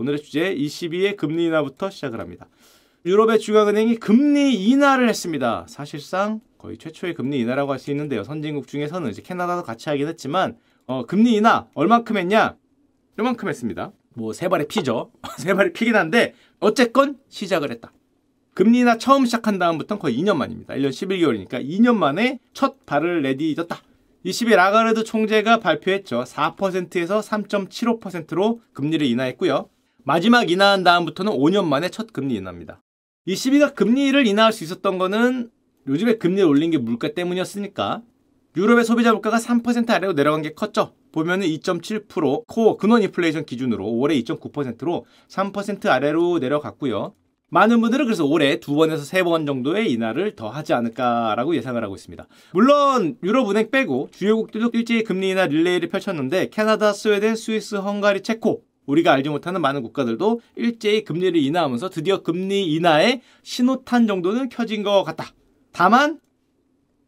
오늘의 주제 22의 금리 인하부터 시작을 합니다. 유럽의 중앙은행이 금리 인하를 했습니다. 사실상 거의 최초의 금리 인하라고 할 수 있는데요. 선진국 중에서는 이제 캐나다도 같이 하긴 했지만 어, 금리 인하 얼만큼 했냐? 이만큼 했습니다. 뭐 세발에 피죠. 세발에 피긴 한데 어쨌건 시작을 했다. 금리 인하 처음 시작한 다음부터는 거의 2년 만입니다. 1년 11개월이니까 2년 만에 첫 발을 내디뎠다. 20일 아가르드 총재가 발표했죠. 4%에서 3.75%로 금리를 인하했고요. 마지막 인하한 다음부터는 5년 만에 첫 금리 인하입니다. ECB가 금리를 인하할 수 있었던 거는 요즘에 금리를 올린 게 물가 때문이었으니까 유럽의 소비자 물가가 3% 아래로 내려간 게 컸죠. 보면은 2.7% 코어 근원 인플레이션 기준으로 올해 2.9%로 3% 아래로 내려갔고요. 많은 분들은 그래서 올해 두 번에서 세 번 정도의 인하를 더 하지 않을까라고 예상을 하고 있습니다. 물론 유럽은행 빼고 주요국들도 일제히 금리 인하 릴레이를 펼쳤는데 캐나다, 스웨덴, 스위스, 헝가리, 체코 우리가 알지 못하는 많은 국가들도 일제히 금리를 인하하면서 드디어 금리 인하의 신호탄 정도는 켜진 것 같다. 다만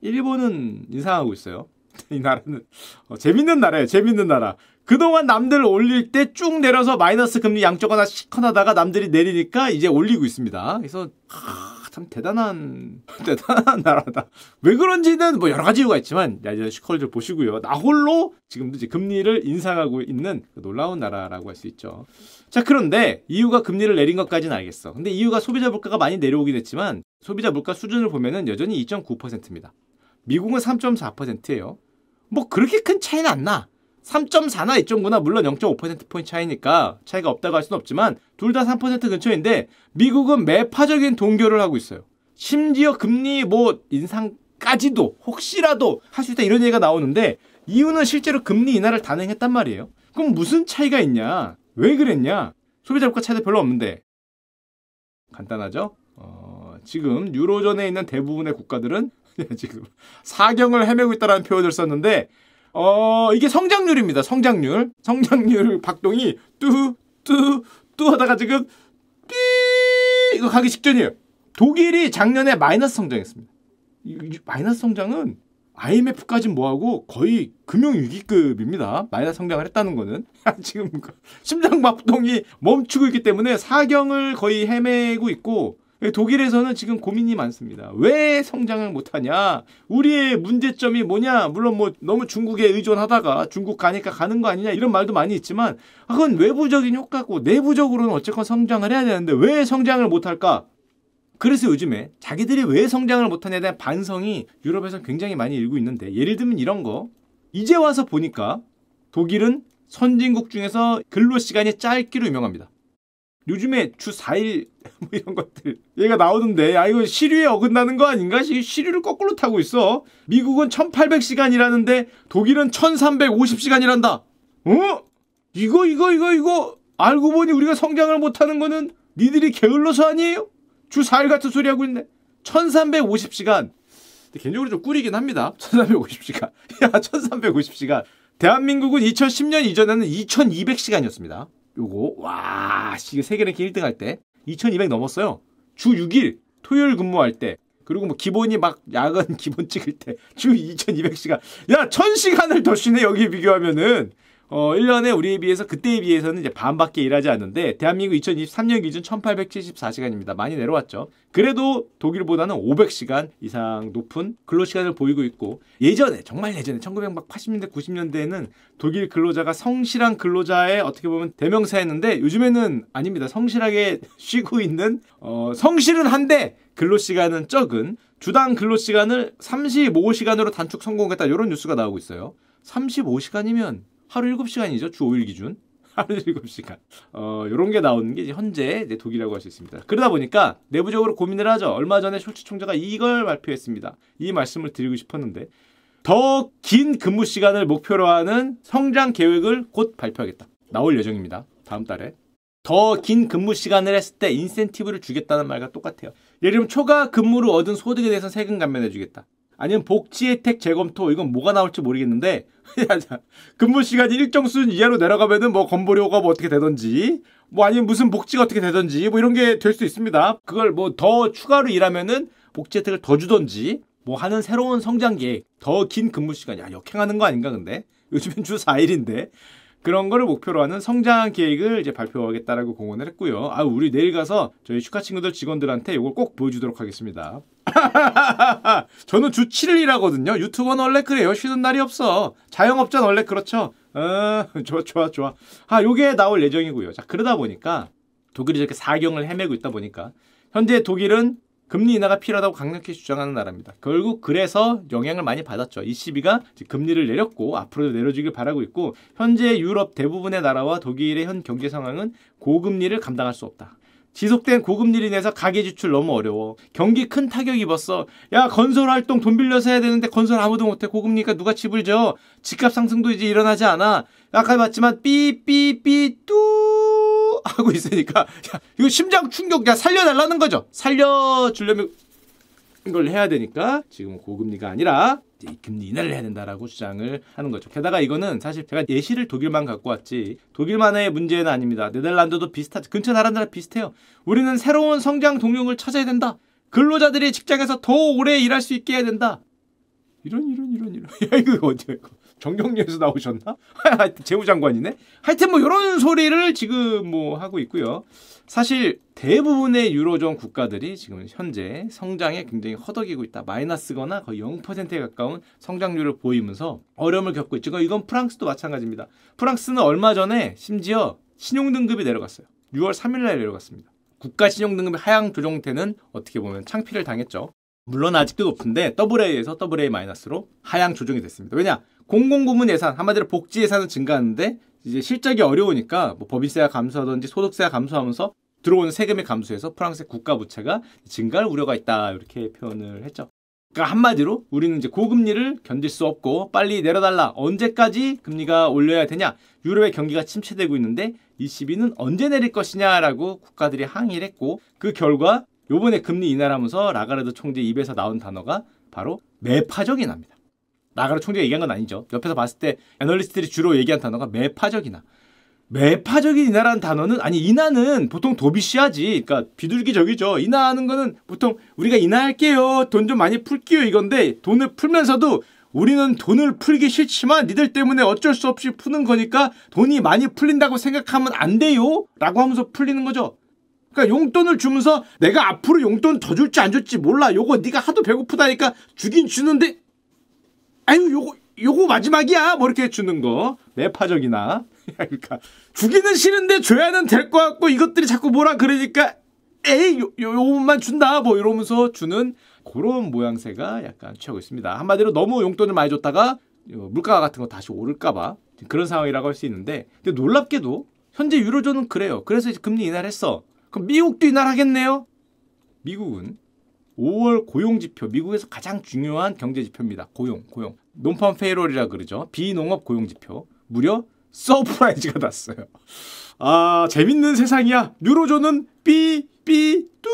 일본은 인상하고 있어요. 이 나라는 어, 재밌는 나라예요. 재밌는 나라. 그동안 남들 올릴 때 쭉 내려서 마이너스 금리 양쪽하나 시커나다가 남들이 내리니까 이제 올리고 있습니다. 그래서 하... 아, 참 대단한 대단한 나라다. 왜 그런지는 뭐 여러 가지 이유가 있지만 야이제 시컬들 보시고요. 나홀로 지금도 이제 금리를 인상하고 있는 그 놀라운 나라라고 할 수 있죠. 자 그런데 이유가 금리를 내린 것까지는 알겠어. 근데 이유가 소비자 물가가 많이 내려오긴 했지만 소비자 물가 수준을 보면은 여전히 2.9%입니다. 미국은 3.4%예요. 뭐 그렇게 큰 차이는 안 나. 3.4나 2 9나 물론 0.5%포인트 차이니까 차이가 없다고 할 수는 없지만 둘 다 3% 근처인데 미국은 매파적인 동결을 하고 있어요. 심지어 금리 뭐 인상까지도 혹시라도 할 수 있다 이런 얘기가 나오는데 이유는 실제로 금리 인하를 단행했단 말이에요. 그럼 무슨 차이가 있냐? 왜 그랬냐? 소비자 물가 차이도 별로 없는데 간단하죠? 어, 지금 유로존에 있는 대부분의 국가들은 지금 사경을 헤매고 있다라는 표현을 썼는데 어, 이게 성장률입니다. 성장률. 성장률 박동이 뚜, 뚜, 뚜 하다가 지금 삐! 이거 가기 직전이에요. 독일이 작년에 마이너스 성장했습니다. 마이너스 성장은 IMF까지는 뭐하고 거의 금융위기급입니다. 마이너스 성장을 했다는 거는. 지금 심장박동이 멈추고 있기 때문에 사경을 거의 헤매고 있고 예, 독일에서는 지금 고민이 많습니다. 왜 성장을 못하냐? 우리의 문제점이 뭐냐? 물론 뭐 너무 중국에 의존하다가 중국 가니까 가는 거 아니냐 이런 말도 많이 있지만 아, 그건 외부적인 효과고 내부적으로는 어쨌건 성장을 해야 되는데 왜 성장을 못할까? 그래서 요즘에 자기들이 왜 성장을 못하냐에 대한 반성이 유럽에서 굉장히 많이 일고 있는데 예를 들면 이런 거 이제 와서 보니까 독일은 선진국 중에서 근로 시간이 짧기로 유명합니다. 요즘에 주 4일 뭐 이런 것들 얘가 나오던데아 이거 시류에 어긋나는 거 아닌가? 시류를 거꾸로 타고 있어. 미국은 1800시간이라는데 독일은 1350시간이란다. 어? 이거 이거 이거 이거 알고 보니 우리가 성장을 못하는 거는 니들이 게을러서 아니에요? 주 4일 같은 소리 하고 있네. 1350시간. 근데 개인적으로 좀 꿀이긴 합니다. 1350시간. 야 1350시간. 대한민국은 2010년 이전에는 2200시간이었습니다. 요거 와 지금 세계 랭킹 1등 할때 2200 넘었어요. 주 6일 토요일 근무할 때 그리고 뭐 기본이 막 야근 기본 찍을 때 주 2200시간 야 1000시간을 더 쉬네 여기 비교하면은 어, 1년에 우리에 비해서 그때에 비해서는 이제 반밖에 일하지 않는데 대한민국 2023년 기준 1874시간입니다. 많이 내려왔죠. 그래도 독일보다는 500시간 이상 높은 근로시간을 보이고 있고 예전에 정말 예전에 1980년대 90년대에는 독일 근로자가 성실한 근로자의 어떻게 보면 대명사였는데 요즘에는 아닙니다. 성실하게 쉬고 있는 어, 성실은 한데 근로시간은 적은 주당 근로시간을 35시간으로 단축 성공했다 이런 뉴스가 나오고 있어요. 35시간이면 하루 7시간이죠. 주 5일 기준. 하루 7시간. 어, 요런 게 나오는 게 이제 현재 이 독이라고 할 수 있습니다. 그러다 보니까 내부적으로 고민을 하죠. 얼마 전에 쇼츠 총재가 이걸 발표했습니다. 이 말씀을 드리고 싶었는데 더 긴 근무 시간을 목표로 하는 성장 계획을 곧 발표하겠다. 나올 예정입니다. 다음 달에. 더 긴 근무 시간을 했을 때 인센티브를 주겠다는 말과 똑같아요. 예를 들면 초과 근무로 얻은 소득에 대해서 세금 감면해 주겠다. 아니면 복지 혜택 재검토 이건 뭐가 나올지 모르겠는데 근무 시간이 일정 수준 이하로 내려가면은 뭐 건보료가 뭐 어떻게 되든지 뭐 아니면 무슨 복지가 어떻게 되든지 뭐 이런 게 될 수 있습니다. 그걸 뭐 더 추가로 일하면은 복지 혜택을 더 주든지 뭐 하는 새로운 성장 계획 더 긴 근무 시간 이야 역행하는 거 아닌가 근데 요즘엔 주 4일인데 그런 거를 목표로 하는 성장 계획을 이제 발표하겠다라고 공언을 했고요. 아, 우리 내일 가서 저희 슈카 친구들 직원들한테 이걸 꼭 보여주도록 하겠습니다. 저는 주 7일 일하거든요. 유튜버는 원래 그래요. 쉬는 날이 없어. 자영업자는 원래 그렇죠. 어, 좋아, 좋아, 좋아. 아, 요게 나올 예정이고요. 자, 그러다 보니까 독일이 이렇게 사경을 헤매고 있다 보니까 현재 독일은 금리 인하가 필요하다고 강력히 주장하는 나라입니다. 결국 그래서 영향을 많이 받았죠. ECB가 금리를 내렸고 앞으로도 내려주길 바라고 있고 현재 유럽 대부분의 나라와 독일의 현 경제 상황은 고금리를 감당할 수 없다. 지속된 고금리로 인해서 가계 지출 너무 어려워. 경기 큰 타격 입었어. 야 건설 활동 돈 빌려서 해야 되는데 건설 아무도 못해. 고금리니까 누가 집을 져. 집값 상승도 이제 일어나지 않아. 아까 봤지만 삐삐삐 뚜. 하고 있으니까 야, 이거 심장 충격 야 살려달라는 거죠. 살려주려면 이걸 해야 되니까 지금 고금리가 아니라 금리 인하를 해야 된다라고 주장을 하는 거죠. 게다가 이거는 사실 제가 예시를 독일만 갖고 왔지 독일만의 문제는 아닙니다. 네덜란드도 비슷하죠. 근처 나라 비슷해요. 우리는 새로운 성장 동력을 찾아야 된다. 근로자들이 직장에서 더 오래 일할 수 있게 해야 된다. 이런 이런 이런 이런 야 이거 어디야 이거 정경련에서 나오셨나? 하여튼 재무장관이네. 하여튼 뭐 이런 소리를 지금 뭐 하고 있고요. 사실 대부분의 유로존 국가들이 지금 현재 성장에 굉장히 허덕이고 있다. 마이너스거나 거의 0%에 가까운 성장률을 보이면서 어려움을 겪고 있죠. 그러니까 이건 프랑스도 마찬가지입니다. 프랑스는 얼마 전에 심지어 신용등급이 내려갔어요. 6월 3일 날 내려갔습니다. 국가 신용등급 의 하향 조정태는 어떻게 보면 창피를 당했죠. 물론 아직도 높은데 AA에서 AA-로 하향 조정이 됐습니다. 왜냐? 공공부문 예산, 한마디로 복지 예산은 증가하는데 이제 실적이 어려우니까 뭐 법인세가 감소하든지 소득세가 감소하면서 들어오는 세금의 감소에서 프랑스의 국가 부채가 증가할 우려가 있다. 이렇게 표현을 했죠. 그러니까 한마디로 우리는 이제 고금리를 견딜 수 없고 빨리 내려달라. 언제까지 금리가 올려야 되냐? 유럽의 경기가 침체되고 있는데 이시비는 언제 내릴 것이냐라고 국가들이 항의를 했고 그 결과 요번에 금리 인하를 하면서 라가르드 총재 입에서 나온 단어가 바로 매파적이화입니다 라가르 총재가 얘기한 건 아니죠. 옆에서 봤을 때 애널리스트들이 주로 얘기한 단어가 매파적이나 매파적인 인하라는 단어는 아니 인하는 보통 도비시하지 그러니까 비둘기적이죠 인하하는 거는 보통 우리가 인하할게요 돈 좀 많이 풀게요 이건데 돈을 풀면서도 우리는 돈을 풀기 싫지만 니들 때문에 어쩔 수 없이 푸는 거니까 돈이 많이 풀린다고 생각하면 안 돼요 라고 하면서 풀리는 거죠 그러니까 용돈을 주면서 내가 앞으로 용돈 더 줄지 안 줄지 몰라. 요거 네가 하도 배고프다니까 주긴 주는데 아유 요거 요거 마지막이야. 뭐 이렇게 주는 거. 내파적이나 그러니까 주기는 싫은데 줘야는 될 것 같고 이것들이 자꾸 뭐라 그러니까 에이 요, 요, 만 준다 뭐 이러면서 주는 그런 모양새가 약간 취하고 있습니다. 한마디로 너무 용돈을 많이 줬다가 물가 같은 거 다시 오를까봐 그런 상황이라고 할 수 있는데 근데 놀랍게도 현재 유로존은 그래요. 그래서 금리 인하를 했어. 그럼 미국도 이날하겠네요. 미국은 5월 고용 지표, 미국에서 가장 중요한 경제 지표입니다. 고용, 고용. 논판 페이롤이라 그러죠. 비농업 고용 지표. 무려 서프라이즈가 났어요. 아, 재밌는 세상이야. 유로존은 삐, 삐, 뚜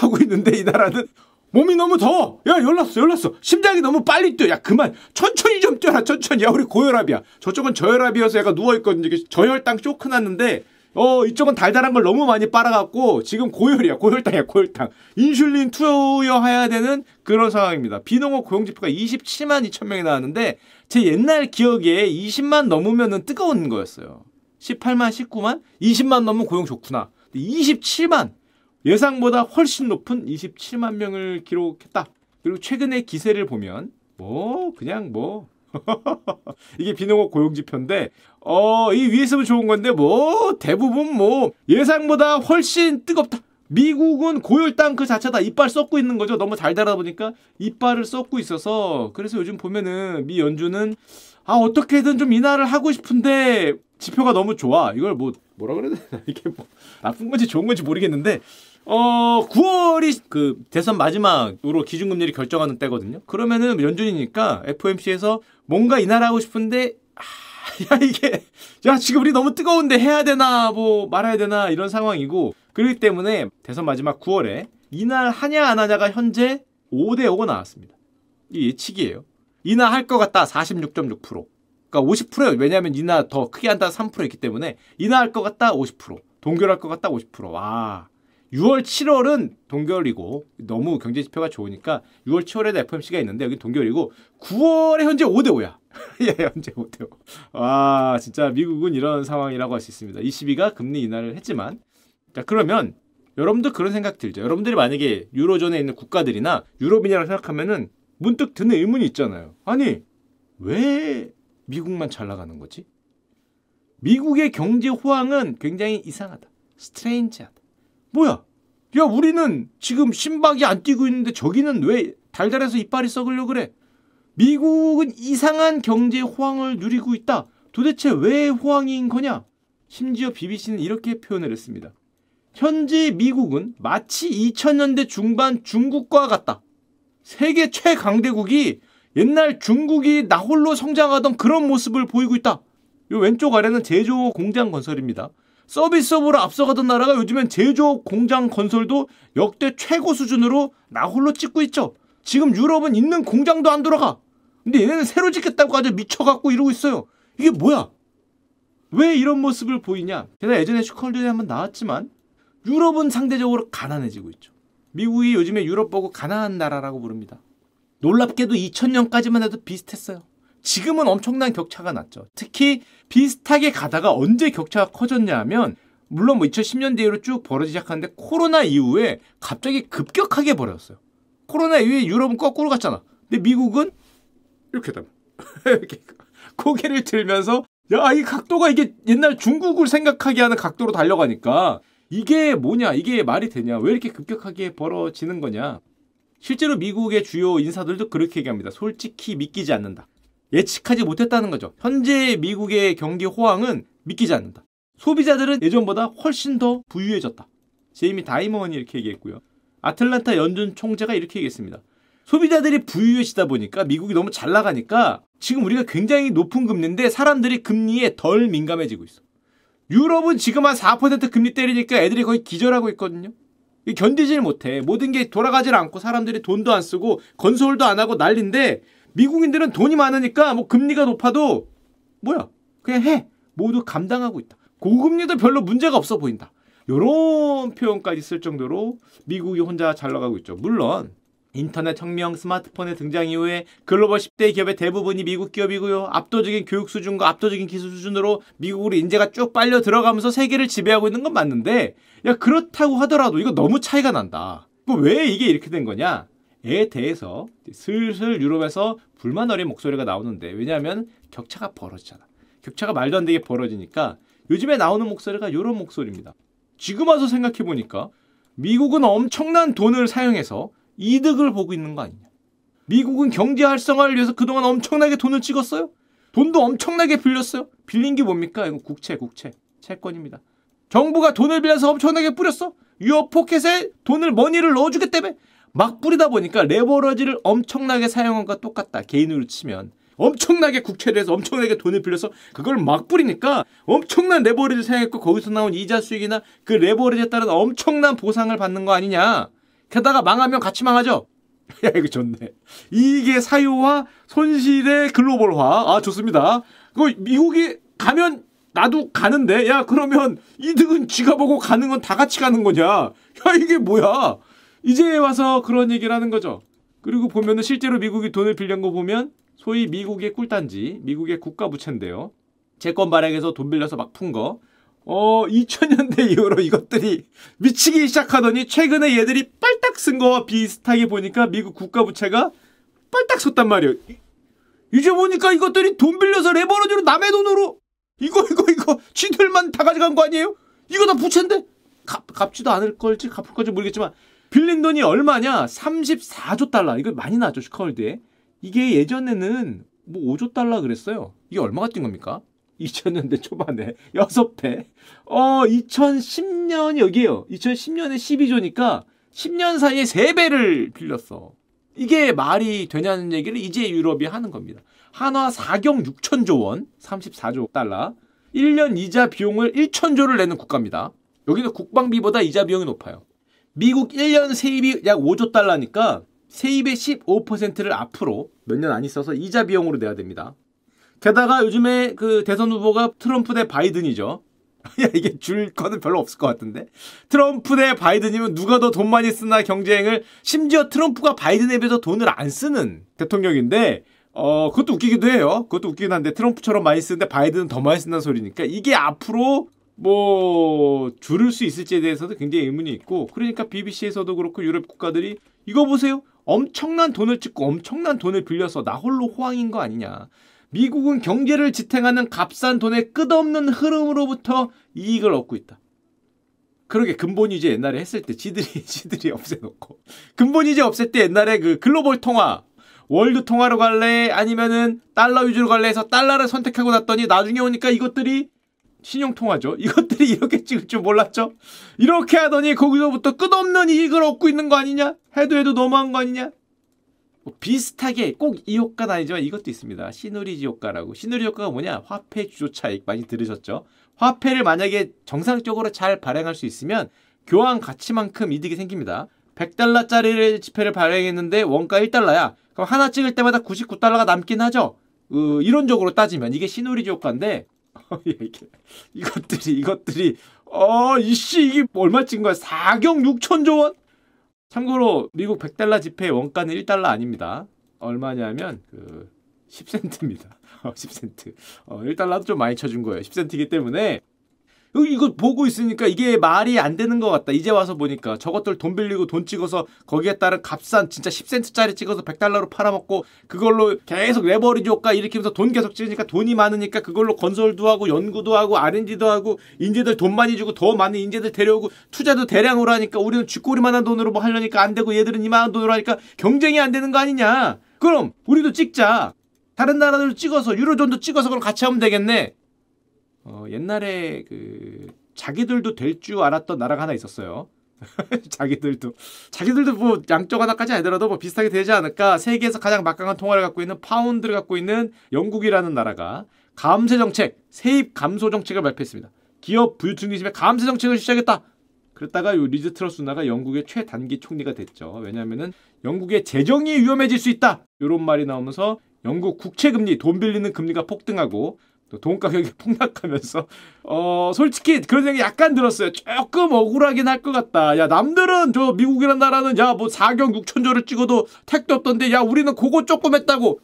하고 있는데 이 나라는 몸이 너무 더워. 야, 열났어, 열났어. 심장이 너무 빨리 뛰어. 야, 그만. 천천히 좀 뛰어라, 천천히. 야, 우리 고혈압이야. 저쪽은 저혈압이어서 애가 누워있거든요. 저혈당 쇼크 났는데 어 이쪽은 달달한 걸 너무 많이 빨아갖고 지금 고혈이야 고혈당이야 고혈당 인슐린 투여해야 되는 그런 상황입니다 비농업 고용지표가 27만 2천 명이 나왔는데 제 옛날 기억에 20만 넘으면 뜨거운 거였어요 18만 19만 20만 넘으면 고용 좋구나 27만 예상보다 훨씬 높은 27만 명을 기록했다 그리고 최근의 기세를 보면 뭐 그냥 뭐 이게 비농업 고용지표인데 어, 이 위에서면 좋은 건데 뭐 대부분 뭐 예상보다 훨씬 뜨겁다. 미국은 고열 당그 자체다 이빨 썩고 있는 거죠. 너무 잘달하 보니까 이빨을 썩고 있어서 그래서 요즘 보면은 미 연준은 아 어떻게든 좀 인하를 하고 싶은데 지표가 너무 좋아. 이걸 뭐 뭐라 그래야 되나 이게 뭐 나쁜 건지 좋은 건지 모르겠는데 어 9월이 그 대선 마지막으로 기준금리를 결정하는 때거든요. 그러면은 연준이니까 FOMC에서 뭔가 인하를 하고 싶은데 아, 야 이게 야 지금 우리 너무 뜨거운데 해야 되나 뭐 말아야 되나 이런 상황이고 그렇기 때문에 대선 마지막 9월에 이날 하냐 안 하냐가 현재 5대 5가 나왔습니다. 이 예측이에요. 이날할 것 같다 46.6% 그러니까 50%예요. 왜냐하면 이날더 크게 한다 3%있기 때문에 이날할 것 같다 50% 동결할 것 같다 50%와 6월 7월은 동결이고 너무 경제 지표가 좋으니까 6월 7월에 FMC가 있는데 여기 동결이고 9월에 현재 5대 5야. 예, 예, 언제 못해요. 와, 아, 진짜 미국은 이런 상황이라고 할 수 있습니다. 2 2가 금리 인하를 했지만, 자, 그러면 여러분도 그런 생각 들죠. 여러분들이 만약에 유로존에 있는 국가들이나 유럽인이라고 생각하면은 문득 드는 의문이 있잖아요. 아니, 왜 미국만 잘 나가는 거지? 미국의 경제 호황은 굉장히 이상하다. 스트레인지하다. 뭐야? 야, 우리는 지금 심박이 안 뛰고 있는데 저기는 왜 달달해서 이빨이 썩으려 그래? 미국은 이상한 경제 호황을 누리고 있다. 도대체 왜 호황인 거냐? 심지어 BBC는 이렇게 표현을 했습니다. 현재 미국은 마치 2000년대 중반 중국과 같다. 세계 최강대국이 옛날 중국이 나홀로 성장하던 그런 모습을 보이고 있다. 요 왼쪽 아래는 제조 공장 건설입니다. 서비스업으로 앞서가던 나라가 요즘엔 제조업 공장 건설도 역대 최고 수준으로 나홀로 찍고 있죠. 지금 유럽은 있는 공장도 안 돌아가. 근데 얘네는 새로 짓겠다고 아주 미쳐갖고 이러고 있어요. 이게 뭐야? 왜 이런 모습을 보이냐? 제가 예전에 슈컬드에 한번 나왔지만 유럽은 상대적으로 가난해지고 있죠. 미국이 요즘에 유럽 보고 가난한 나라라고 부릅니다. 놀랍게도 2000년까지만 해도 비슷했어요. 지금은 엄청난 격차가 났죠. 특히 비슷하게 가다가 언제 격차가 커졌냐 하면 물론 뭐 2010년대 이후로 쭉 벌어지기 시작하는데 코로나 이후에 갑자기 급격하게 벌어졌어요. 코로나 이후에 유럽은 거꾸로 갔잖아. 근데 미국은 이렇게 되면 이렇게 고개를 들면서 야 이 각도가 이게 옛날 중국을 생각하게 하는 각도로 달려가니까 이게 뭐냐 이게 말이 되냐 왜 이렇게 급격하게 벌어지는 거냐 실제로 미국의 주요 인사들도 그렇게 얘기합니다. 솔직히 믿기지 않는다. 예측하지 못했다는 거죠. 현재 미국의 경기 호황은 믿기지 않는다. 소비자들은 예전보다 훨씬 더 부유해졌다. 제이미 다이먼이 이렇게 얘기했고요. 아틀란타 연준 총재가 이렇게 얘기했습니다. 소비자들이 부유해지다 보니까 미국이 너무 잘 나가니까 지금 우리가 굉장히 높은 금리인데 사람들이 금리에 덜 민감해지고 있어. 유럽은 지금 한 4% 금리 때리니까 애들이 거의 기절하고 있거든요. 견디질 못해. 모든 게 돌아가질 않고 사람들이 돈도 안 쓰고 건설도 안 하고 난리인데 미국인들은 돈이 많으니까 뭐 금리가 높아도 뭐야 그냥 해 모두 감당하고 있다. 고금리도 별로 문제가 없어 보인다. 이런 표현까지 쓸 정도로 미국이 혼자 잘 나가고 있죠. 물론 인터넷 혁명, 스마트폰의 등장 이후에 글로벌 10대 기업의 대부분이 미국 기업이고요. 압도적인 교육 수준과 압도적인 기술 수준으로 미국으로 인재가 쭉 빨려 들어가면서 세계를 지배하고 있는 건 맞는데 야 그렇다고 하더라도 이거 너무 차이가 난다. 뭐 왜 이게 이렇게 된 거냐? 에 대해서 슬슬 유럽에서 불만 어린 목소리가 나오는데 왜냐하면 격차가 벌어지잖아. 격차가 말도 안 되게 벌어지니까 요즘에 나오는 목소리가 이런 목소리입니다. 지금 와서 생각해 보니까 미국은 엄청난 돈을 사용해서 이득을 보고 있는 거 아니냐. 미국은 경제 활성화를 위해서 그동안 엄청나게 돈을 찍었어요. 돈도 엄청나게 빌렸어요. 빌린 게 뭡니까? 이거 국채, 국채. 채권입니다. 정부가 돈을 빌려서 엄청나게 뿌렸어. 유어 포켓에 돈을 머니를 넣어주기 때문에 막 뿌리다 보니까 레버러지를 엄청나게 사용한 것 똑같다. 개인으로 치면. 엄청나게 국채를 해서 엄청나게 돈을 빌려서 그걸 막 뿌리니까 엄청난 레버리지 생겼고 거기서 나온 이자 수익이나 그 레버리지에 따른 엄청난 보상을 받는 거 아니냐. 게다가 망하면 같이 망하죠. 야 이거 좋네. 이게 사유화, 손실의 글로벌화. 아 좋습니다. 그 미국이 가면 나도 가는데 야 그러면 이득은 지가 보고 가는 건 다 같이 가는 거냐. 야 이게 뭐야. 이제 와서 그런 얘기를 하는 거죠. 그리고 보면은 실제로 미국이 돈을 빌린 거 보면 소위 미국의 꿀단지, 미국의 국가 부채인데요. 채권 발행해서 돈 빌려서 막 푼 거. 어, 2000년대 이후로 이것들이 미치기 시작하더니 최근에 얘들이 빨딱 쓴 거와 비슷하게 보니까 미국 국가 부채가 빨딱 썼단 말이에요. 이제 보니까 이것들이 돈 빌려서 레버러지로 남의 돈으로 이거 이거 이거 지들만 다 가져간 거 아니에요? 이거 다 부채인데 갚, 갚지도 않을 걸지 갚을 건지 모르겠지만 빌린 돈이 얼마냐? 34조 달러. 이거 많이 나죠 슈커월드에. 이게 예전에는 뭐 5조 달러 그랬어요. 이게 얼마가 뛴 겁니까? 2000년대 초반에 6배. 어, 2010년이 여기에요. 2010년에 12조니까 10년 사이에 3배를 빌렸어. 이게 말이 되냐는 얘기를 이제 유럽이 하는 겁니다. 한화 4경 6천조 원, 34조 달러. 1년 이자 비용을 1천조를 내는 국가입니다. 여기는 국방비보다 이자 비용이 높아요. 미국 1년 세입이 약 5조 달러니까 세입의 15%를 앞으로 몇 년 안 있어서 이자 비용으로 내야 됩니다. 게다가 요즘에 그 대선 후보가 트럼프 대 바이든이죠. 야 이게 줄 거는 별로 없을 것 같은데 트럼프 대 바이든이면 누가 더 돈 많이 쓰나 경쟁을 심지어 트럼프가 바이든에 비해서 돈을 안 쓰는 대통령인데 어 그것도 웃기기도 해요 그것도 웃기긴 한데 트럼프처럼 많이 쓰는데 바이든은 더 많이 쓴다는 소리니까 이게 앞으로 뭐 줄일 수 있을지에 대해서도 굉장히 의문이 있고 그러니까 BBC에서도 그렇고 유럽 국가들이 이거 보세요 엄청난 돈을 찍고 엄청난 돈을 빌려서 나 홀로 호황인 거 아니냐. 미국은 경제를 지탱하는 값싼 돈의 끝없는 흐름으로부터 이익을 얻고 있다. 그러게 근본 이제 옛날에 했을 때 지들이 지들이 없애놓고 근본 이제 없앨 때 옛날에 그 글로벌 통화 월드 통화로 갈래 아니면은 달러 위주로 갈래 해서 달러를 선택하고 났더니 나중에 오니까 이것들이 신용통화죠. 이것들이 이렇게 찍을 줄 몰랐죠? 이렇게 하더니 거기서부터 끝없는 이익을 얻고 있는 거 아니냐? 해도 해도 너무한 거 아니냐? 뭐 비슷하게 꼭 이 효과는 아니지만 이것도 있습니다. 시누리지 효과라고. 시누리 효과가 뭐냐? 화폐 주조 차익 많이 들으셨죠? 화폐를 만약에 정상적으로 잘 발행할 수 있으면 교환 가치만큼 이득이 생깁니다. 100달러짜리를 지폐를 발행했는데 원가 1달러야. 그럼 하나 찍을 때마다 99달러가 남긴 하죠. 어, 이론적으로 따지면 이게 시누리지 효과인데 예, 이게 이것들이 이것들이 어 이씨 이게 얼마 찍은 거야? 4경 6천조 원? 참고로 미국 100달러 지폐 원가는 1달러 아닙니다. 얼마냐면 그 10센트입니다. 10센트. 어, 1달러도 어, 좀 많이 쳐준 거예요. 10센트이기 때문에 이거 보고 있으니까 이게 말이 안 되는 것 같다. 이제 와서 보니까 저것들 돈 빌리고 돈 찍어서 거기에 따른 값싼 진짜 10센트짜리 찍어서 100달러로 팔아먹고 그걸로 계속 레버리지 효과 일으키면서 돈 계속 찍으니까 돈이 많으니까 그걸로 건설도 하고 연구도 하고 R&D도 하고 인재들 돈 많이 주고 더 많은 인재들 데려오고 투자도 대량으로 하니까 우리는 쥐꼬리만한 돈으로 뭐 하려니까 안 되고 얘들은 이만한 돈으로 하니까 경쟁이 안 되는 거 아니냐. 그럼 우리도 찍자. 다른 나라들도 찍어서 유로존도 찍어서 그럼 같이 하면 되겠네. 어, 옛날에 그 자기들도 될 줄 알았던 나라가 하나 있었어요. 자기들도 자기들도 뭐 양쪽 하나까지 아니더라도 뭐 비슷하게 되지 않을까 세계에서 가장 막강한 통화를 갖고 있는 파운드를 갖고 있는 영국이라는 나라가 감세 정책 세입 감소 정책을 발표했습니다 기업 부유층 중심의 감세 정책을 시작했다 그랬다가 요 리즈 트러스 나가 영국의 최단기 총리가 됐죠 왜냐하면은 영국의 재정이 위험해질 수 있다 이런 말이 나오면서 영국 국채 금리 돈 빌리는 금리가 폭등하고 돈 가격이 폭락하면서 어 솔직히 그런 생각이 약간 들었어요. 조금 억울하긴 할 것 같다. 야 남들은 저 미국이란 나라는 야뭐 4경 6천조를 찍어도 택도 없던데 야 우리는 그거 조금 했다고.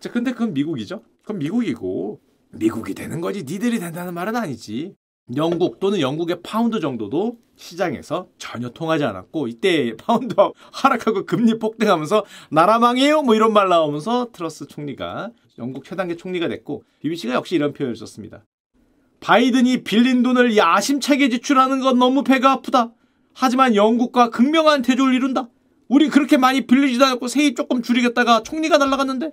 자 근데 그건 미국이죠. 그건 미국이고 미국이 되는 거지 니들이 된다는 말은 아니지. 영국 또는 영국의 파운드 정도도 시장에서 전혀 통하지 않았고 이때 파운드 하락하고 금리 폭등하면서 나라 망해요 뭐 이런 말 나오면서 트러스 총리가 영국 최단계 총리가 됐고 BBC가 역시 이런 표현을 썼습니다. 바이든이 빌린 돈을 야심차게 지출하는 건 너무 배가 아프다. 하지만 영국과 극명한 대조를 이룬다. 우리 그렇게 많이 빌리지도 않고 세입 조금 줄이겠다가 총리가 날라갔는데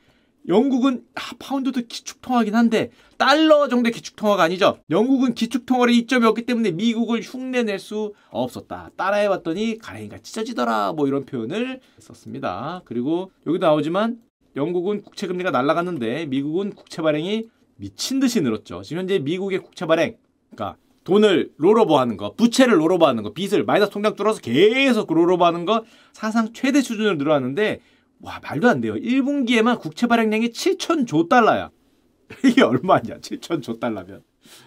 영국은 아, 파운드도 기축통화긴 한데 달러 정도의 기축통화가 아니죠. 영국은 기축통화를 이점이 없기 때문에 미국을 흉내낼 수 없었다. 따라해봤더니 가랭이가 찢어지더라 뭐 이런 표현을 썼습니다. 그리고 여기도 나오지만 영국은 국채 금리가 날라갔는데 미국은 국채 발행이 미친 듯이 늘었죠. 지금 현재 미국의 국채 발행, 그러니까 돈을 롤오버하는 거, 부채를 롤오버하는 거, 빚을 마이너스 통장 뚫어서 계속 그 롤오버하는 거 사상 최대 수준으로 늘어났는데 와 말도 안 돼요. 1분기에만 국채 발행량이 7천조 달러야. 이게 얼마냐? 7천조 달러면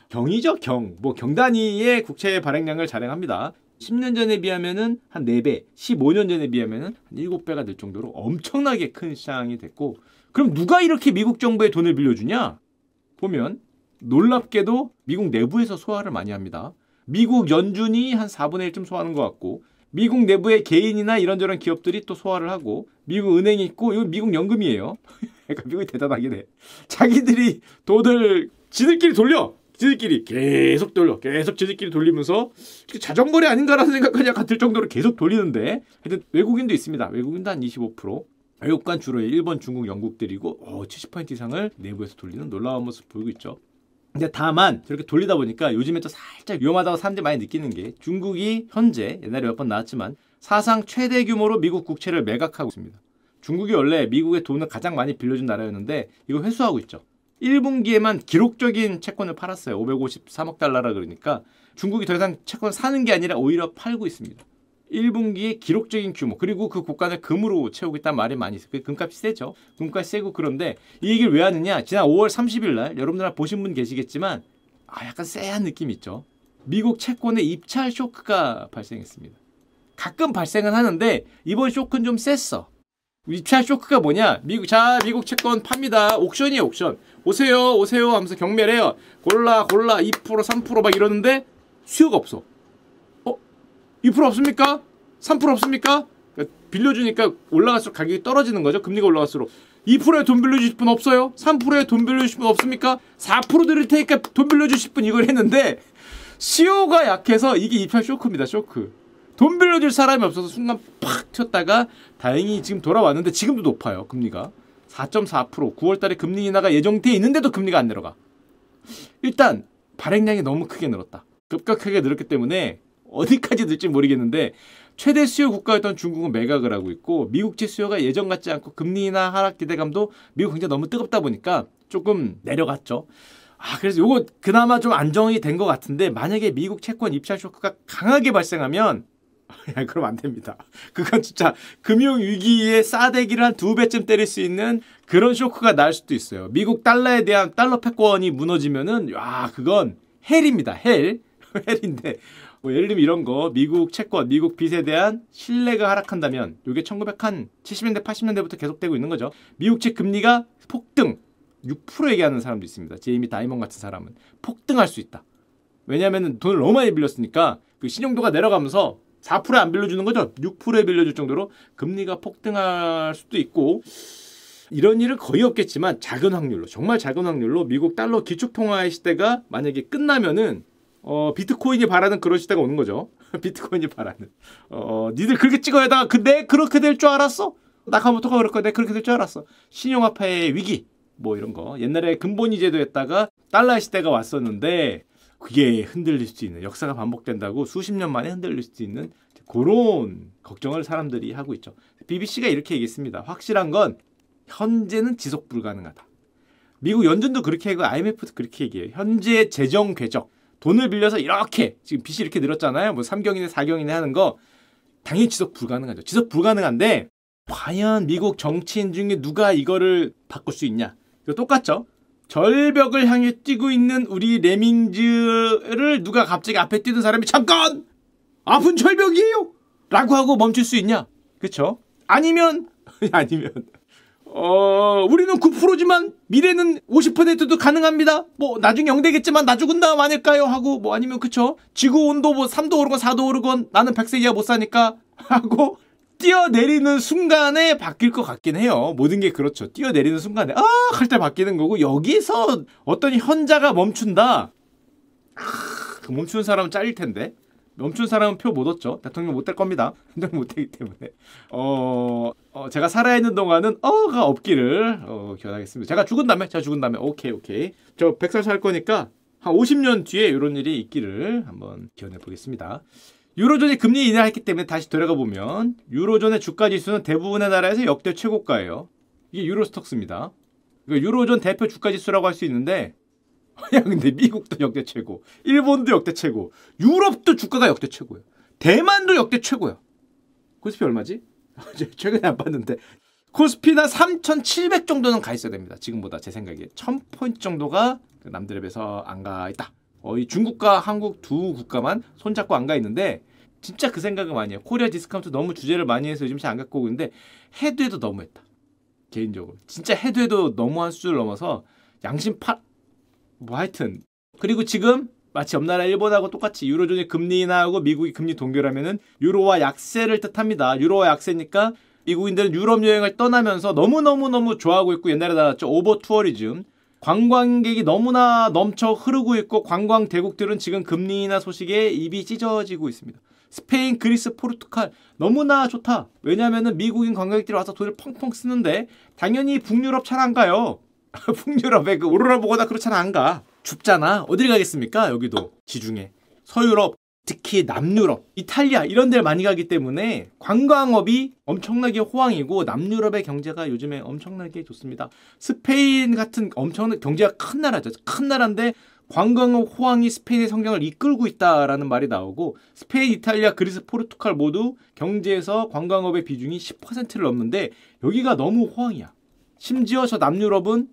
경이죠 경. 뭐 경단위의 국채 발행량을 자랑합니다. 10년 전에 비하면은 한 4배, 15년 전에 비하면은 한 7배가 될 정도로 엄청나게 큰 시장이 됐고 그럼 누가 이렇게 미국 정부에 돈을 빌려주냐? 보면 놀랍게도 미국 내부에서 소화를 많이 합니다. 미국 연준이 한 4분의 1쯤 소화하는 것 같고 미국 내부의 개인이나 이런저런 기업들이 또 소화를 하고 미국 은행이 있고 이거 미국 연금이에요. 그러니까 미국이 대단하긴 해. 자기들이 돈을 지들끼리 돌려. 지들끼리 계속 돌려 계속 지들끼리 돌리면서 자전거리 아닌가라는 생각까지 같을 정도로 계속 돌리는데 하여튼 외국인도 있습니다. 외국인도 한 25%. 외국간 주로 일본, 중국, 영국들이고 어, 70% 이상을 내부에서 돌리는 놀라운 모습 보이고 있죠. 근데 다만 저렇게 돌리다 보니까 요즘에 또 살짝 위험하다고 사람들이 많이 느끼는 게 중국이 현재 옛날에 몇 번 나왔지만 사상 최대 규모로 미국 국채를 매각하고 있습니다. 중국이 원래 미국의 돈을 가장 많이 빌려준 나라였는데 이거 회수하고 있죠. 1분기에만 기록적인 채권을 팔았어요. 553억 달러라 그러니까 중국이 더 이상 채권 사는 게 아니라 오히려 팔고 있습니다. 1분기에 기록적인 규모 그리고 그국가를 금으로 채우겠다는 말이 많이 있어요. 금값이 세죠. 금값이 세고 그런데 이 얘기를 왜 하느냐. 지난 5월 30일 날 여러분들 보신 분 계시겠지만 아 약간 쎄한 느낌 있죠. 미국 채권의 입찰 쇼크가 발생했습니다. 가끔 발생은 하는데 이번 쇼크는 좀 셌어. 입찰 쇼크가 뭐냐? 미국 자 미국 채권 팝니다. 옥션이에요 옥션. 오세요 오세요 하면서 경매를 해요. 골라 골라 2% 3%막 이러는데 수요가 없어. 어? 2% 없습니까? 3% 없습니까? 그러니까 빌려주니까 올라갈수록 가격이 떨어지는 거죠. 금리가 올라갈수록. 2%에 돈 빌려주실 분 없어요? 3%에 돈 빌려주실 분 없습니까? 4% 드릴 테니까 돈 빌려주실 분 이걸 했는데 수요가 약해서 이게 입찰 쇼크입니다. 쇼크. 돈 빌려줄 사람이 없어서 순간 팍 튀었다가 다행히 지금 돌아왔는데 지금도 높아요 금리가 4.4% 9월달에 금리 인하가 예정돼 있는데도 금리가 안 내려가 일단 발행량이 너무 크게 늘었다 급격하게 늘었기 때문에 어디까지 늘지 모르겠는데 최대 수요 국가였던 중국은 매각을 하고 있고 미국채 수요가 예전 같지 않고 금리 인하 하락 기대감도 미국 굉장히 너무 뜨겁다 보니까 조금 내려갔죠 아, 그래서 요거 그나마 좀 안정이 된 것 같은데 만약에 미국 채권 입찰 쇼크가 강하게 발생하면 야, 예, 그럼 안 됩니다. 그건 진짜 금융위기에 싸대기를 한 두 배쯤 때릴 수 있는 그런 쇼크가 날 수도 있어요. 미국 달러에 대한 달러 패권이 무너지면은, 와, 그건 헬입니다. 헬. 헬인데. 뭐 예를 들면 이런 거 미국 채권, 미국 빚에 대한 신뢰가 하락한다면 이게 1970년대, 80년대부터 계속되고 있는 거죠. 미국 채 금리가 폭등 6% 얘기하는 사람도 있습니다. 제이미 다이몬 같은 사람은 폭등할 수 있다. 왜냐하면 돈을 너무 많이 빌렸으니까 그 신용도가 내려가면서 4%에 안 빌려주는 거죠. 6%에 빌려줄 정도로 금리가 폭등할 수도 있고 이런 일은 거의 없겠지만 작은 확률로 정말 작은 확률로 미국 달러 기축통화의 시대가 만약에 끝나면은 어, 비트코인이 바라는 그런 시대가 오는 거죠. 비트코인이 바라는. 어, 니들 그렇게 찍어야다. 근데 그, 그렇게 될 줄 알았어? 나카모토가 그럴 거야. 내 그렇게 될 줄 알았어. 신용화폐의 위기. 뭐 이런 거. 옛날에 근본이제도했다가 달러 시대가 왔었는데 그게 흔들릴 수 있는 역사가 반복된다고 수십 년 만에 흔들릴 수 있는 그런 걱정을 사람들이 하고 있죠. BBC가 이렇게 얘기했습니다. 확실한 건 현재는 지속 불가능하다. 미국 연준도 그렇게 하고 IMF도 그렇게 얘기해요. 현재 재정 궤적. 돈을 빌려서 이렇게 지금 빚이 이렇게 늘었잖아요. 뭐 3경이네 4경이네 하는 거 당연히 지속 불가능하죠. 지속 불가능한데 과연 미국 정치인 중에 누가 이거를 바꿀 수 있냐? 이거 똑같죠. 절벽을 향해 뛰고 있는 우리 레밍즈를 누가 갑자기 앞에 뛰는 사람이 잠깐! 아픈 절벽이에요! 라고 하고 멈출 수 있냐? 그쵸? 아니면, 아니면, 어, 우리는 9%지만 미래는 50%도 가능합니다. 뭐, 나중에 0되겠지만 나 죽은 다음 아닐까요? 하고, 뭐, 아니면, 그쵸? 지구 온도 뭐 3도 오르건 4도 오르건 나는 100세 이하 못 사니까 하고, 뛰어내리는 순간에 바뀔 것 같긴 해요. 모든 게 그렇죠. 뛰어내리는 순간에 아! 할 때 바뀌는 거고 여기서 어떤 현자가 멈춘다. 아, 멈춘 사람은 짤릴 텐데. 멈춘 사람은 표 못 얻죠. 대통령 못 될 겁니다. 대통령 못 되기 때문에. 어, 어 제가 살아있는 동안은 어가 없기를 어, 기원하겠습니다. 제가 죽은 다음에, 제가 죽은 다음에, 오케이, 오케이. 저 100살 살 거니까 한 50년 뒤에 이런 일이 있기를 한번 기원해 보겠습니다. 유로존이 금리 인하했기 때문에 다시 돌아가 보면 유로존의 주가 지수는 대부분의 나라에서 역대 최고가예요. 이게 유로스톡스입니다. 그러니까 유로존 대표 주가 지수라고 할 수 있는데 야 근데 미국도 역대 최고, 일본도 역대 최고, 유럽도 주가가 역대 최고예요. 대만도 역대 최고야. 코스피 얼마지? 최근에 안 봤는데 코스피나 3,700 정도는 가 있어야 됩니다. 지금보다 제 생각에 1,000포인트 정도가 남들에 비해서 안 가 있다. 어, 이 중국과 한국 두 국가만 손잡고 안 가 있는데 진짜 그 생각은 많이 해요. 코리아 디스카운트 너무 주제를 많이 해서 요즘 잘 안 갖고 오는데 해도 해도 너무했다. 개인적으로. 진짜 해도 해도 너무한 수준을 넘어서 양심 팔... 뭐 하여튼. 그리고 지금 마치 옆나라 일본하고 똑같이 유로존이 금리 인하하고 미국이 금리 동결하면은 유로와 약세를 뜻합니다. 유로와 약세니까 미국인들은 유럽 여행을 떠나면서 너무너무너무 좋아하고 있고 옛날에 나왔죠. 오버 투어리즘. 관광객이 너무나 넘쳐 흐르고 있고 관광 대국들은 지금 금리 나 소식에 입이 찢어지고 있습니다. 스페인, 그리스, 포르투갈 너무나 좋다. 왜냐하면 미국인 관광객들이 와서 돈을 펑펑 쓰는데 당연히 북유럽 잘안 가요. 북유럽에 그 오로라 보거나 그렇잖아 안 가. 춥잖아. 어딜 가겠습니까? 여기도 지중해. 서유럽 특히 남유럽, 이탈리아 이런 데를 많이 가기 때문에 관광업이 엄청나게 호황이고 남유럽의 경제가 요즘에 엄청나게 좋습니다. 스페인 같은 엄청난 경제가 큰 나라죠. 큰 나라인데 관광업 호황이 스페인의 성장을 이끌고 있다라는 말이 나오고 스페인, 이탈리아, 그리스, 포르투갈 모두 경제에서 관광업의 비중이 10%를 넘는데 여기가 너무 호황이야. 심지어 저 남유럽은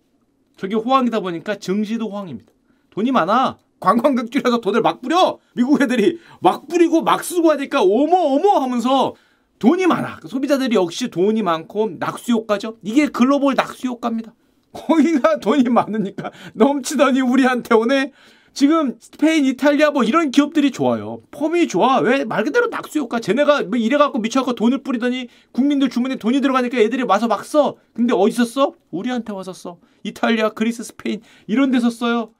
저게 호황이다 보니까 증시도 호황입니다. 돈이 많아. 관광객 줄여서 돈을 막 뿌려 미국 애들이 막 뿌리고 막 쓰고 하니까 어머 어머 하면서 돈이 많아 그 소비자들이 역시 돈이 많고 낙수 효과죠 이게 글로벌 낙수 효과입니다 거기가 돈이 많으니까 넘치더니 우리한테 오네 지금 스페인 이탈리아 뭐 이런 기업들이 좋아요 폼이 좋아 왜 말 그대로 낙수 효과 쟤네가 뭐 이래갖고 미쳐갖고 돈을 뿌리더니 국민들 주문에 돈이 들어가니까 애들이 와서 막 써 근데 어디서 써 우리한테 와서 써 이탈리아 그리스 스페인 이런 데서 써요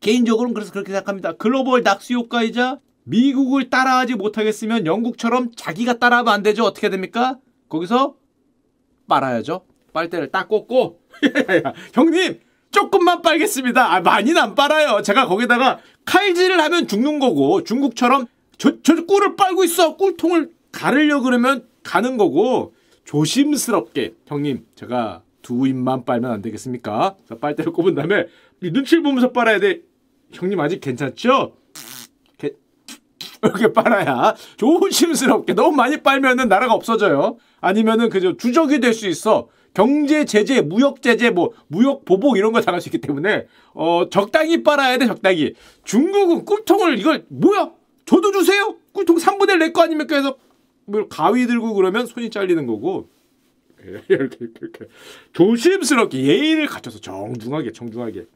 개인적으로는 그래서 그렇게 생각합니다. 글로벌 낙수 효과이자 미국을 따라하지 못하겠으면 영국처럼 자기가 따라하면 안 되죠. 어떻게 됩니까? 거기서 빨아야죠. 빨대를 딱 꽂고 형님 조금만 빨겠습니다. 아, 많이는 안 빨아요. 제가 거기다가 칼질을 하면 죽는 거고 중국처럼 저, 저 꿀을 빨고 있어. 꿀통을 가르려 그러면 가는 거고 조심스럽게 형님 제가 두 입만 빨면 안 되겠습니까? 빨대를 꼽은 다음에 눈치를 보면서 빨아야 돼. 형님 아직 괜찮죠? 개... 이렇게 빨아야 조심스럽게 너무 많이 빨면은 나라가 없어져요. 아니면은 그저 주적이 될 수 있어. 경제 제재, 무역 제재, 뭐 무역 보복 이런 걸 당할 수 있기 때문에 어 적당히 빨아야 돼 적당히. 중국은 꿀통을 이걸 뭐야? 저도 주세요. 꿀통 3분의 1낼거 아니면 그래서 뭘 뭐 가위 들고 그러면 손이 잘리는 거고 이렇게 이렇게, 이렇게. 조심스럽게 예의를 갖춰서 정중하게 정중하게.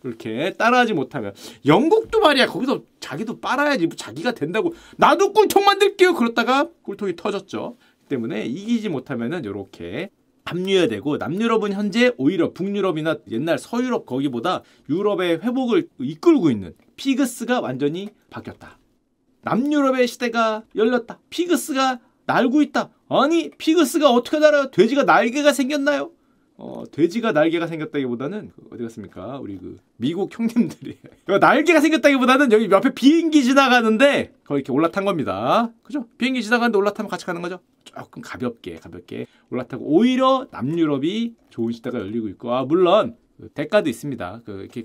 그렇게 따라하지 못하면 영국도 말이야 거기서 자기도 빨아야지 뭐 자기가 된다고 나도 꿀통 만들게요 그러다가 꿀통이 터졌죠 때문에 이기지 못하면은 이렇게 합류해야 되고 남유럽은 현재 오히려 북유럽이나 옛날 서유럽 거기보다 유럽의 회복을 이끌고 있는 피그스가 완전히 바뀌었다 남유럽의 시대가 열렸다 피그스가 날고 있다 아니 피그스가 어떻게 날아요 돼지가 날개가 생겼나요 어, 돼지가 날개가 생겼다기보다는 그 어디 갔습니까? 우리 그 미국 형님들이 어, 날개가 생겼다기보다는 여기 옆에 비행기 지나가는데 거기 이렇게 올라탄 겁니다. 그죠? 비행기 지나가는데 올라타면 같이 가는 거죠. 조금 가볍게 가볍게 올라타고 오히려 남유럽이 좋은 시대가 열리고 있고 아 물론 그 대가도 있습니다. 그 이렇게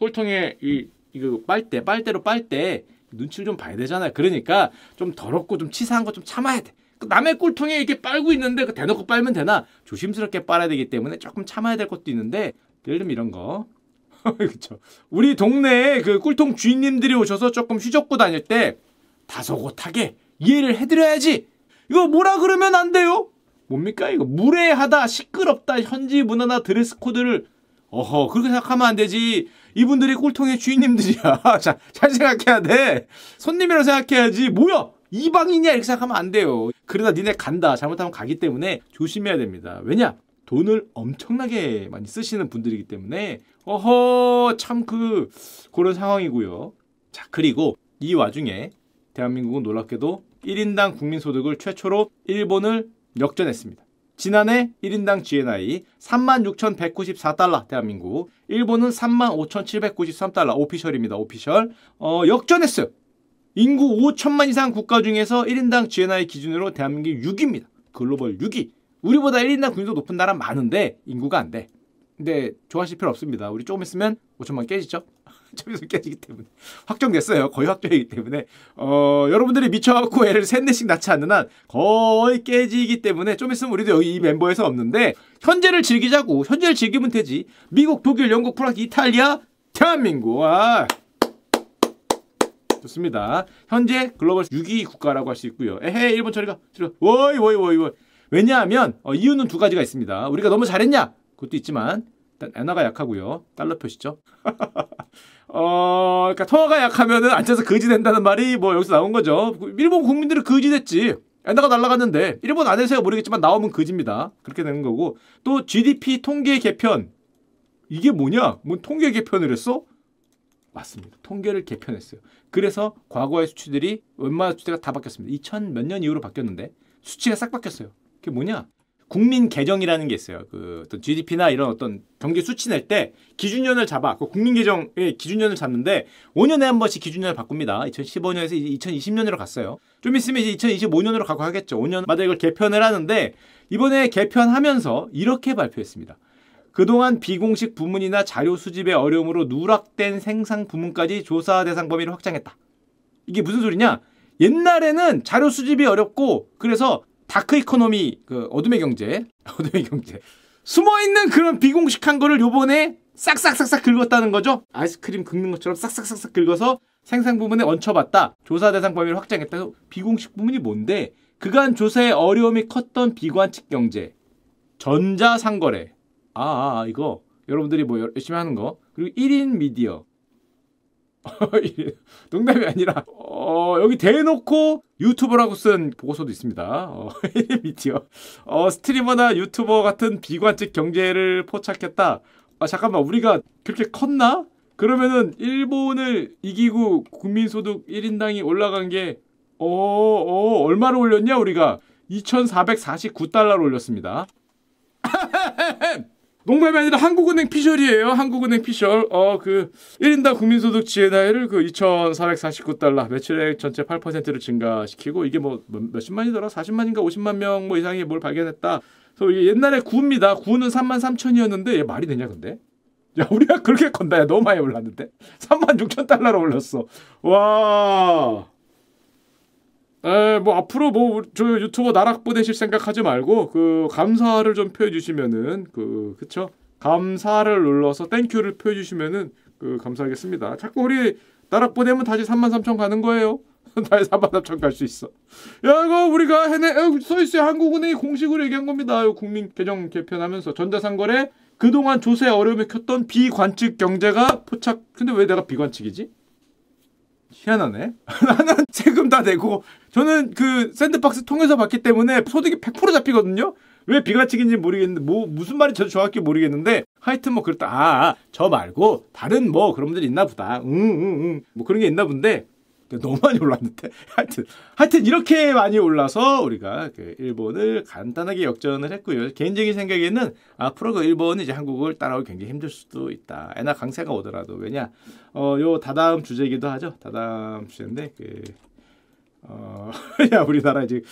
꼴통에 이 이거 그 빨대 빨대로 빨대 눈치를 좀 봐야 되잖아요. 그러니까 좀 더럽고 좀 치사한 거 좀 참아야 돼. 남의 꿀통에 이렇게 빨고 있는데 그 대놓고 빨면 되나? 조심스럽게 빨아야 되기 때문에 조금 참아야 될 것도 있는데 예를 들면 이런 거. 그렇죠. 우리 동네에 그 꿀통 주인님들이 오셔서 조금 휘젓고 다닐 때 다소곳하게 이해를 해드려야지. 이거 뭐라 그러면 안 돼요. 뭡니까 이거 무례하다, 시끄럽다, 현지 문화나 드레스 코드를 어허 그렇게 생각하면 안 되지. 이분들이 꿀통의 주인님들이야. 자, 잘 생각해야 돼. 손님이라고 생각해야지. 뭐야? 이방인이야 이렇게 생각하면 안 돼요. 그러다 니네 간다. 잘못하면 가기 때문에 조심해야 됩니다. 왜냐? 돈을 엄청나게 많이 쓰시는 분들이기 때문에 어허 참 그 그런 상황이고요. 자 그리고 이 와중에 대한민국은 놀랍게도 1인당 국민소득을 최초로 일본을 역전했습니다. 지난해 1인당 GNI 36,194달러 대한민국 일본은 35,793달러 오피셜입니다. 오피셜 어, 역전했어요. 인구 5천만 이상 국가 중에서 1인당 GNI 기준으로 대한민국이 6위입니다. 글로벌 6위. 우리보다 1인당 국민도 높은 나라 많은데 인구가 안 돼. 근데 좋아하실 필요 없습니다. 우리 조금 있으면 5천만 깨지죠? 좀 있으면 깨지기 때문에. 확정됐어요. 거의 확정이기 때문에. 어, 여러분들이 미쳐갖고 애를 셋, 넷씩 낳지 않는 한 거의 깨지기 때문에 좀 있으면 우리도 여기 이 멤버에서 없는데 현재를 즐기자고. 현재를 즐기면 되지. 미국, 독일, 영국, 프랑스, 이탈리아, 대한민국. 아. 좋습니다. 현재 글로벌 6위 국가라고 할 수 있고요. 에헤 일본 처리가 들어 워이 워이 워이 워이 왜냐하면 어, 이유는 두 가지가 있습니다. 우리가 너무 잘했냐? 그것도 있지만 일단 엔화가 약하고요. 달러 표시죠. 어, 그러니까 통화가 약하면 앉아서 거지 된다는 말이 뭐 여기서 나온 거죠. 일본 국민들은 거지 됐지. 엔화가 날라갔는데 일본 안에서야 모르겠지만 나오면 거지입니다. 그렇게 되는 거고 또 GDP 통계 개편 이게 뭐냐? 뭐 통계 개편을 했어? 맞습니다. 통계를 개편했어요. 그래서 과거의 수치들이 웬만한 수치가 다 바뀌었습니다. 2000 몇 년 이후로 바뀌었는데 수치가 싹 바뀌었어요. 그게 뭐냐? 국민 개정이라는 게 있어요. 그 어떤 GDP나 이런 어떤 경기 수치 낼 때 기준년을 잡아. 그 국민 계정의 기준년을 잡는데 5년에 한 번씩 기준년을 바꿉니다. 2015년에서 이제 2020년으로 갔어요. 좀 있으면 이제 2025년으로 가고 하겠죠. 5년마다 이걸 개편을 하는데 이번에 개편하면서 이렇게 발표했습니다. 그동안 비공식 부문이나 자료 수집의 어려움으로 누락된 생산 부문까지 조사 대상 범위를 확장했다. 이게 무슨 소리냐? 옛날에는 자료 수집이 어렵고 그래서 다크 이코노미 그 어둠의 경제, 어둠의 경제 숨어 있는 그런 비공식한 거를 요번에 싹싹싹싹 긁었다는 거죠. 아이스크림 긁는 것처럼 싹싹싹싹 긁어서 생산 부문에 얹혀봤다. 조사 대상 범위를 확장했다. 비공식 부문이 뭔데? 그간 조사의 어려움이 컸던 비관측 경제, 전자상거래, 아, 아, 아 이거 여러분들이 뭐 열심히 하는 거 그리고 1인 미디어 농담이 아니라 어, 여기 대놓고 유튜버라고 쓴 보고서도 있습니다. 1인 어, 미디어 어, 스트리머나 유튜버 같은 비관적 경제를 포착했다. 아, 잠깐만 우리가 그렇게 컸나? 그러면은 일본을 이기고 국민소득 1인당이 올라간 게 어, 어, 얼마로 올렸냐 우리가 2,449달러로 올렸습니다. 아, 농담이 아니라 한국은행 피셜이에요. 한국은행 피셜. 어, 그 1인당 국민소득 GNI를 그 2,449달러 매출액 전체 8%를 증가시키고 이게 뭐 몇십만이더라. 40만인가 50만 명 뭐이상이뭘 발견했다. 그래서 옛날에 9입니다. 9는 3만 3천이었는데 얘 말이 되냐 근데? 야, 우리가 그렇게 건다. 야, 너무 많이 올랐는데. 3만 6천 달러로 올렸어 와. 에, 뭐 앞으로 뭐 저 유튜버 나락 보내실 생각하지 말고 그 감사를 좀 표해 주시면은 그 그쵸 감사를 눌러서 땡큐를 표해 주시면은 그 감사하겠습니다. 자꾸 우리 나락 보내면 다시 3만 3천 가는 거예요. 다시 3만 3천 갈 수 있어. 야 이거 우리가 해내 써 어, 있어요 한국은행이 공식으로 얘기한 겁니다. 요 국민 개정 개편하면서 전자상거래 그동안 조세 어려움에 켰던 비관측 경제가 포착. 근데 왜 내가 비관측이지? 희한하네. 나는 세금 다 내고 저는 그 샌드박스 통해서 받기 때문에 소득이 100% 잡히거든요. 왜 비과칙인지 모르겠는데 뭐 무슨 말인지 저도 정확히 모르겠는데 하여튼 뭐 그렇다. 아, 아, 저 말고 다른 뭐 그런 분들이 있나 보다. 응응응. 음, 음, 음. 뭐 그런 게 있나 본데 그 너무 많이 올랐는데 하여튼 하여튼 이렇게 많이 올라서 우리가 그 일본을 간단하게 역전을 했고요. 개인적인 생각에는 앞으로 그일본은 이제 한국을 따라오기 굉장히 힘들 수도 있다. 애나 강세가 오더라도 왜냐 어 요 다다음 주제이기도 하죠. 다다음 주제인데 그 어, 야, 우리나라 이제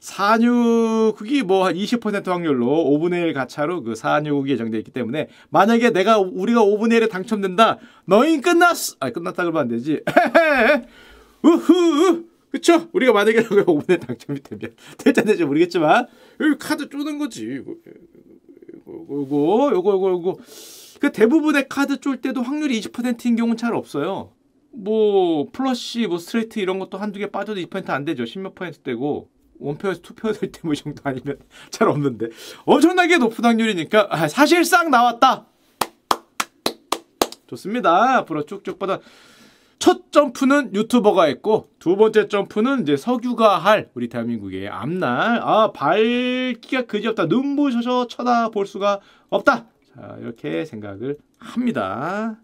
산유국이 뭐 한 20% 확률로 5분의 1 가차로 그 산유국이 예정돼 있기 때문에 만약에 내가 우리가 5분의 1에 당첨된다. 너희 끝났어. 아, 끝났다 그러면 안 되지. 우후! 그쵸? 우리가 만약에 5분에 당첨이 되면 될지 안 될지 모르겠지만 여기 카드 쪼는 거지 이거 이거 이거 이거 그 대부분의 카드 쫄 때도 확률이 20%인 경우는 잘 없어요 뭐 플러시 뭐 스트레이트 이런 것도 한두 개 빠져도 2%안 되죠 10몇 퍼센트 되고 원표에서 투표될 때 뭐 이 정도 아니면 잘 없는데 엄청나게 높은 확률이니까 아, 사실상 나왔다 좋습니다 앞으로 쭉쭉 뻗어 첫 점프는 유튜버가 했고 두 번째 점프는 이제 석유가 할 우리 대한민국의 앞날 아 발기가 그지없다 눈부셔서 쳐다볼 수가 없다 자 이렇게 생각을 합니다